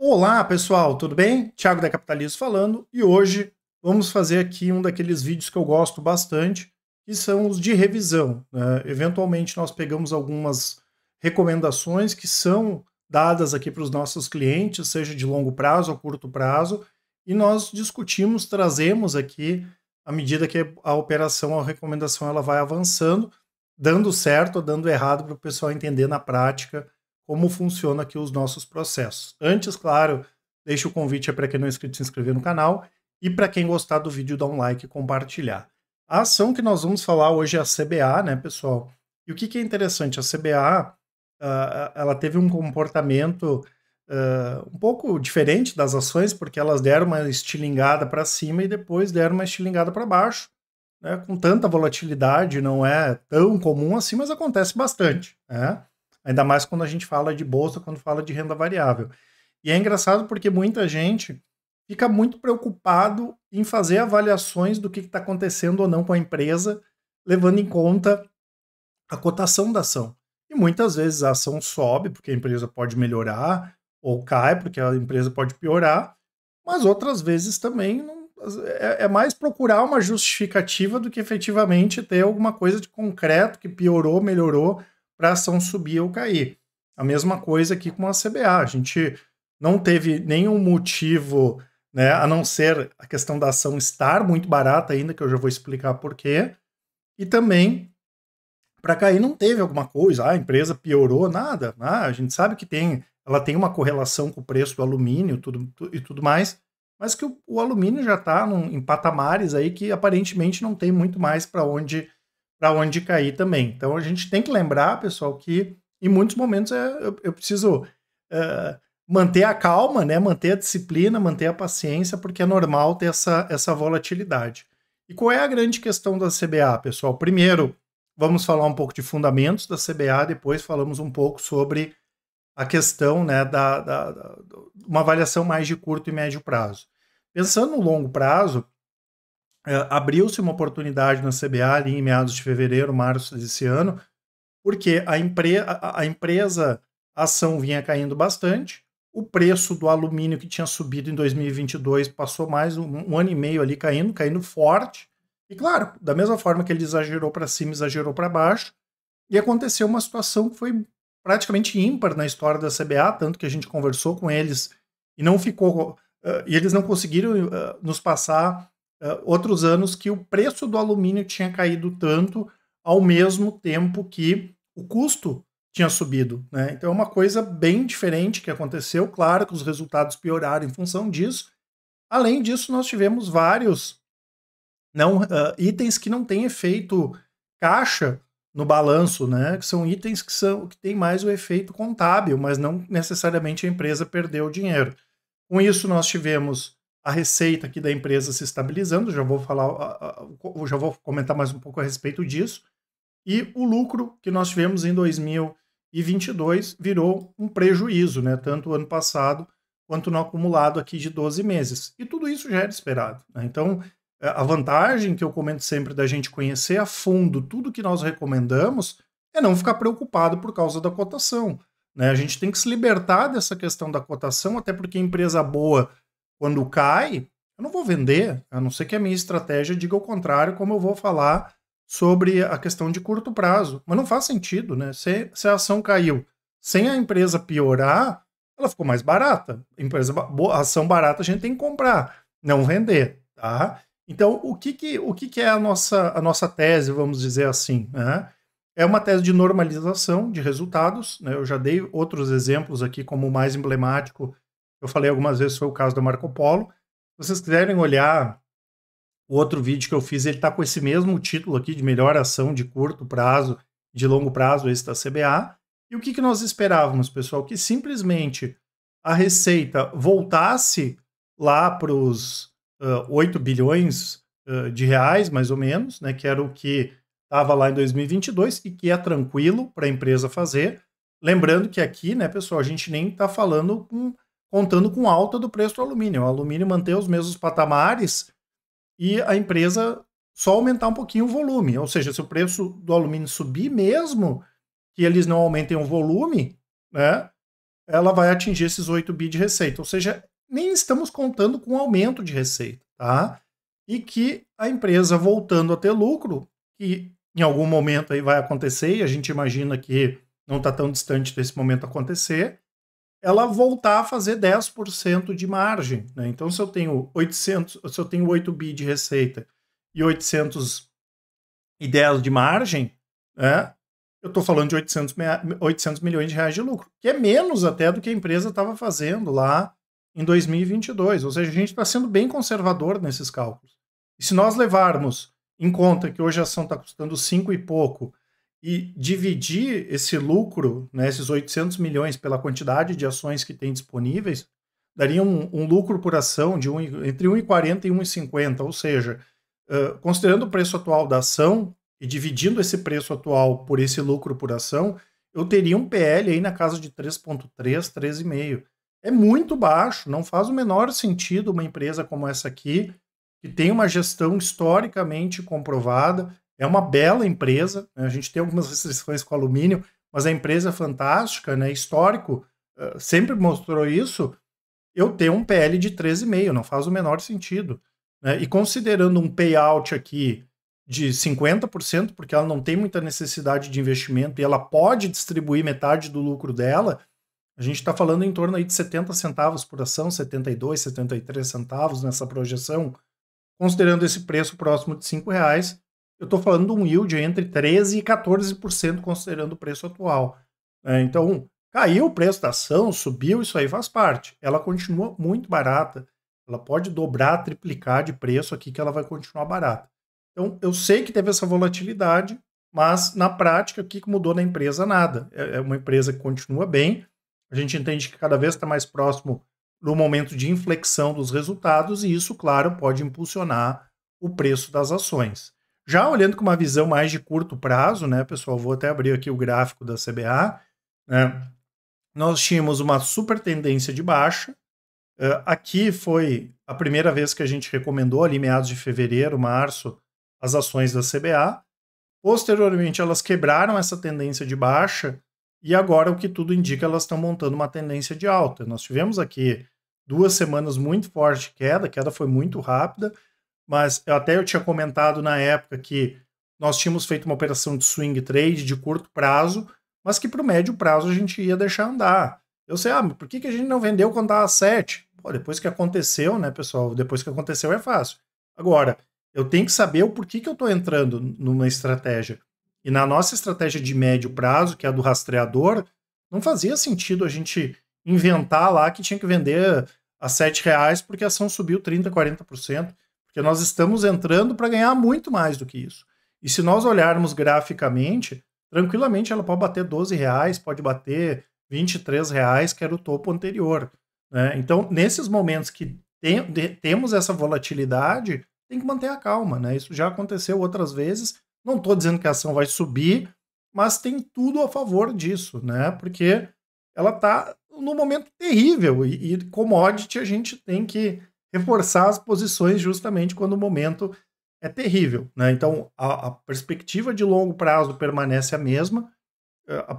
Olá pessoal, tudo bem? Thiago da Capitalismo falando e hoje vamos fazer aqui um daqueles vídeos que eu gosto bastante, que são os de revisão. Né? Eventualmente nós pegamos algumas recomendações que são dadas aqui para os nossos clientes, seja de longo prazo ou curto prazo, e nós discutimos, trazemos aqui à medida que a operação, a recomendação, ela vai avançando, dando certo ou dando errado para o pessoal entender na prática como funciona aqui os nossos processos. Antes, claro, deixo o convite para quem não é inscrito se inscrever no canal e para quem gostar do vídeo dar um like e compartilhar. A ação que nós vamos falar hoje é a CBA, né, pessoal? E o que, que é interessante, a CBA uh, ah, ah, ela teve um comportamento Uh, um pouco diferente das ações, porque elas deram uma estilingada para cima e depois deram uma estilingada para baixo. Né? Com tanta volatilidade, não é tão comum assim, mas acontece bastante. Né? Ainda mais quando a gente fala de bolsa, quando fala de renda variável. E é engraçado porque muita gente fica muito preocupado em fazer avaliações do que está acontecendo ou não com a empresa, levando em conta a cotação da ação. E muitas vezes a ação sobe porque a empresa pode melhorar, ou cai porque a empresa pode piorar, mas outras vezes também não, é, é mais procurar uma justificativa do que efetivamente ter alguma coisa de concreto que piorou, melhorou para a ação subir ou cair. A mesma coisa aqui com a CBA. A gente não teve nenhum motivo, né, a não ser a questão da ação estar muito barata ainda, que eu já vou explicar por quê. E também para cair não teve alguma coisa, ah, a empresa piorou, nada. Ah, a gente sabe que tem, ela tem uma correlação com o preço do alumínio tudo, e tudo mais, mas que o, o alumínio já está em patamares aí que aparentemente não tem muito mais para onde para onde cair também. Então a gente tem que lembrar, pessoal, que em muitos momentos é, eu, eu preciso eh, manter a calma, né? manter a disciplina, manter a paciência, porque é normal ter essa, essa volatilidade. E qual é a grande questão da CBA, pessoal? Primeiro, vamos falar um pouco de fundamentos da CBA, depois falamos um pouco sobre a questão né, da, da, da uma avaliação mais de curto e médio prazo. Pensando no longo prazo, é, abriu-se uma oportunidade na CBA ali em meados de fevereiro, março desse ano, porque a, empre a, a empresa, a ação vinha caindo bastante, o preço do alumínio que tinha subido em 2022 passou mais um, um ano e meio ali caindo, caindo forte, e claro, da mesma forma que ele exagerou para cima, exagerou para baixo, e aconteceu uma situação que foi praticamente ímpar na história da CBA, tanto que a gente conversou com eles e não ficou uh, e eles não conseguiram uh, nos passar uh, outros anos que o preço do alumínio tinha caído tanto ao mesmo tempo que o custo tinha subido. Né? Então é uma coisa bem diferente que aconteceu. Claro que os resultados pioraram em função disso. Além disso, nós tivemos vários não, uh, itens que não têm efeito caixa no balanço, né? Que são itens que são que tem mais o efeito contábil, mas não necessariamente a empresa perdeu o dinheiro. Com isso, nós tivemos a receita aqui da empresa se estabilizando, já vou falar, já vou comentar mais um pouco a respeito disso, e o lucro que nós tivemos em 2022 virou um prejuízo, né? Tanto o ano passado quanto no acumulado aqui de 12 meses. E tudo isso já era esperado. Né? Então, é, a vantagem que eu comento sempre da gente conhecer a fundo tudo que nós recomendamos é não ficar preocupado por causa da cotação. Né? A gente tem que se libertar dessa questão da cotação, até porque empresa boa quando cai, eu não vou vender, a não ser que a minha estratégia diga o contrário, como eu vou falar sobre a questão de curto prazo. Mas não faz sentido, né? Se, se a ação caiu sem a empresa piorar, ela ficou mais barata. Empresa, boa, ação barata a gente tem que comprar, não vender, tá? Então, o que, que, o que, que é a nossa, a nossa tese, vamos dizer assim? Né? É uma tese de normalização de resultados. Né? Eu já dei outros exemplos aqui, como o mais emblemático, eu falei algumas vezes, foi o caso do Marco Polo. Se vocês quiserem olhar o outro vídeo que eu fiz, ele está com esse mesmo título aqui de melhor ação de curto prazo, de longo prazo, esse da CBA. E o que, que nós esperávamos, pessoal? Que simplesmente a receita voltasse lá para os uh, 8 bilhões uh, de reais, mais ou menos, né, que era o que estava lá em 2022 e que é tranquilo para a empresa fazer. Lembrando que aqui, né, pessoal, a gente nem está falando com contando com alta do preço do alumínio. O alumínio manter os mesmos patamares e a empresa só aumentar um pouquinho o volume. Ou seja, se o preço do alumínio subir mesmo, que eles não aumentem o volume, né? Ela vai atingir esses 8 bi de receita. Ou seja, nem estamos contando com aumento de receita, tá? E que a empresa voltando a ter lucro, que em algum momento aí vai acontecer, e a gente imagina que não está tão distante desse momento acontecer, ela voltar a fazer 10% de margem. Né? Então, se eu tenho 800, se eu tenho 8 bi de receita e 810 de margem, né? eu estou falando de 800, 800 milhões de reais de lucro, que é menos até do que a empresa estava fazendo lá em 2022. Ou seja, a gente está sendo bem conservador nesses cálculos. E se nós levarmos em conta que hoje a ação está custando 5 e pouco e dividir esse lucro, né, esses 800 milhões, pela quantidade de ações que tem disponíveis, daria um, um lucro por ação de um, entre 1,40 e 1,50. Ou seja, uh, considerando o preço atual da ação e dividindo esse preço atual por esse lucro por ação, eu teria um PL aí na casa de 3,3, 3,5. É muito baixo, não faz o menor sentido uma empresa como essa aqui, que tem uma gestão historicamente comprovada, é uma bela empresa, né? a gente tem algumas restrições com alumínio, mas a empresa é fantástica, né? histórico, uh, sempre mostrou isso. Eu tenho um PL de 13,5 não faz o menor sentido. Né? E considerando um payout aqui de 50%, porque ela não tem muita necessidade de investimento e ela pode distribuir metade do lucro dela, a gente está falando em torno aí de 70 centavos por ação, 72, 73 centavos nessa projeção. Considerando esse preço próximo de 5 reais, eu estou falando de um yield entre 13% e 14%, considerando o preço atual. É, então, caiu o preço da ação, subiu, isso aí faz parte. Ela continua muito barata. Ela pode dobrar, triplicar de preço aqui, que ela vai continuar barata. Então, eu sei que teve essa volatilidade, mas na prática, o que mudou na empresa? Nada. É, é uma empresa que continua bem. A gente entende que cada vez está mais próximo no momento de inflexão dos resultados, e isso, claro, pode impulsionar o preço das ações. Já olhando com uma visão mais de curto prazo, né, pessoal, vou até abrir aqui o gráfico da CBA, né, nós tínhamos uma super tendência de baixa. Uh, aqui foi a primeira vez que a gente recomendou, ali meados de fevereiro, março, as ações da CBA. Posteriormente, elas quebraram essa tendência de baixa e agora, o que tudo indica, elas estão montando uma tendência de alta. Nós tivemos aqui duas semanas muito forte de queda, a queda foi muito rápida, mas eu até eu tinha comentado na época que nós tínhamos feito uma operação de swing trade de curto prazo, mas que para o médio prazo a gente ia deixar andar. Eu sei, ah, por que, que a gente não vendeu quando estava 7? Pô, depois que aconteceu, né, pessoal? Depois que aconteceu é fácil. Agora, eu tenho que saber o porquê que eu estou entrando numa estratégia. E na nossa estratégia de médio prazo, que é a do rastreador, não fazia sentido a gente inventar lá que tinha que vender a 7 reais porque a ação subiu 30%, 40%. Porque nós estamos entrando para ganhar muito mais do que isso. E se nós olharmos graficamente, tranquilamente ela pode bater 12 reais, pode bater 23 reais, que era o topo anterior. Né? Então, nesses momentos que tem, de, temos essa volatilidade, tem que manter a calma. Né? Isso já aconteceu outras vezes. Não estou dizendo que a ação vai subir, mas tem tudo a favor disso, né? Porque ela está num momento terrível e, e commodity a gente tem que reforçar as posições justamente quando o momento é terrível. Né? Então, a, a, perspectiva de longo prazo permanece a mesma, eh, a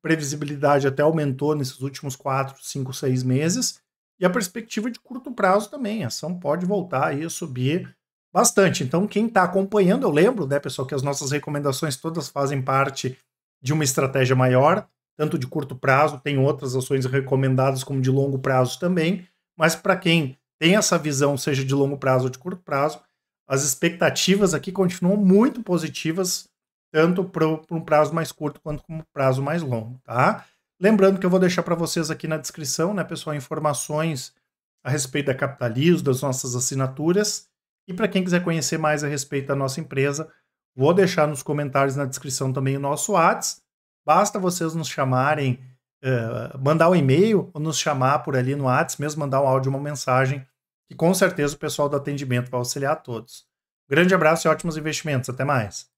previsibilidade até aumentou nesses últimos 4, 5, 6 meses, e a perspectiva de curto prazo também. A ação pode voltar aí a subir bastante. Então, quem está acompanhando, eu lembro, né, pessoal, que as nossas recomendações todas fazem parte de uma estratégia maior, tanto de curto prazo, tem outras ações recomendadas como de longo prazo também, mas para quem tem essa visão, seja de longo prazo ou de curto prazo, as expectativas aqui continuam muito positivas, tanto para um prazo mais curto quanto para um prazo mais longo, tá? Lembrando que eu vou deixar para vocês aqui na descrição, né, pessoal, informações a respeito da Capitalismo, das nossas assinaturas. E para quem quiser conhecer mais a respeito da nossa empresa, vou deixar nos comentários na descrição também o nosso WhatsApp. Basta vocês nos chamarem é, mandar um e-mail ou nos chamar por ali no WhatsApp, mesmo mandar um áudio, uma mensagem, que com certeza o pessoal do atendimento vai auxiliar a todos. Grande abraço e ótimos investimentos. Até mais.